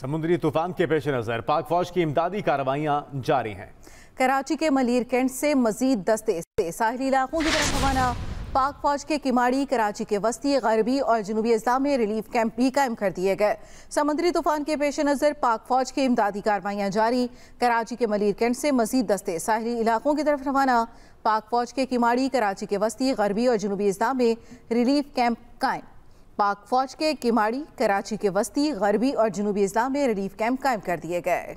समुद्री तूफान के पेश नज़र पाक फौज की इमदादी कार्रवाइयाँ जारी हैं कराची के मलिर कैंट से मजीद दस्ते से साहली इलाकों की तरफ रवाना पाक फौज के किमाड़ी कराची के वस्ती गरबी और जनूबी अजा में रिलीफ कैंप भी कायम कर दिए गए समुद्री तूफान के पेश नज़र पाक फौज के इमदादी कार्रवाइयाँ जारी कराची के मलिर कैंट से मजीद दस्ते साहली इलाकों की तरफ रवाना पाक फौज के किमाड़ी कराची के वस्ती गरबी और जनूबी अजा में रिलीफ कैंप कायम पाक फौज के किमाड़ी कराची के वस्ती गरबी और जनूबी अजला में रिलीफ कैंप कायम कर दिए गए